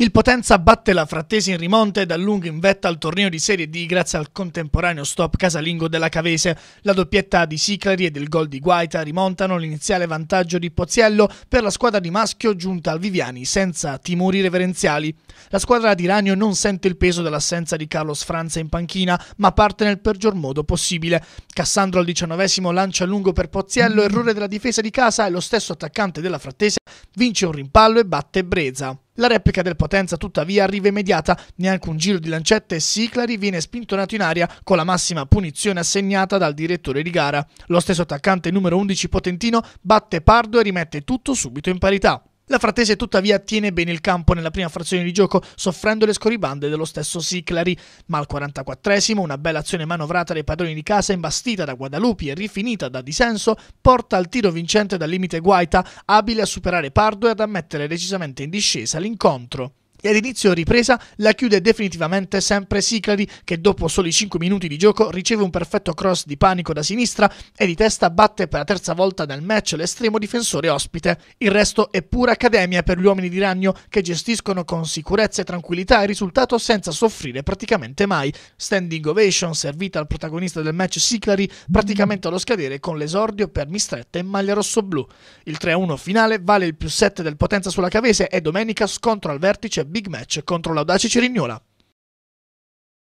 Il Potenza batte la Frattesi in rimonta ed allunga in vetta al torneo di Serie D grazie al contemporaneo stop casalingo della Cavese. La doppietta di Siclari e del gol di Guaita rimontano l'iniziale vantaggio di Pozziello per la squadra di Maschio giunta al Viviani senza timori reverenziali. La squadra di Ragno non sente il peso dell'assenza di Carlos Franza in panchina, ma parte nel peggior modo possibile. Cassandro al diciannovesimo lancia lungo per Pozziello, errore della difesa di casa e lo stesso attaccante della Frattesi vince un rimpallo e batte Brezza. La replica del Potenza tuttavia arriva immediata, neanche un giro di lancette e Siclari viene spintonato in aria con la massima punizione assegnata dal direttore di gara. Lo stesso attaccante numero 11 Potentino batte Pardo e rimette tutto subito in parità. La Fratese tuttavia tiene bene il campo nella prima frazione di gioco, soffrendo le scorribande dello stesso Siclari, ma al 44esimo una bella azione manovrata dai padroni di casa imbastita da Guadalupi e rifinita da Disenso porta al tiro vincente dal limite Guaita, abile a superare Pardo e ad ammettere decisamente in discesa l'incontro e all'inizio ripresa la chiude definitivamente sempre Siclari che dopo soli 5 minuti di gioco riceve un perfetto cross di panico da sinistra e di testa batte per la terza volta nel match l'estremo difensore ospite. Il resto è pura accademia per gli uomini di Ragno che gestiscono con sicurezza e tranquillità il risultato senza soffrire praticamente mai. Standing ovation servita al protagonista del match Siclari praticamente allo scadere con l'esordio per mistretta in maglia rosso-blu. Il 3-1 finale vale il più 7 del Potenza sulla Cavese e domenica scontro al vertice big match contro l'audace Cerignola.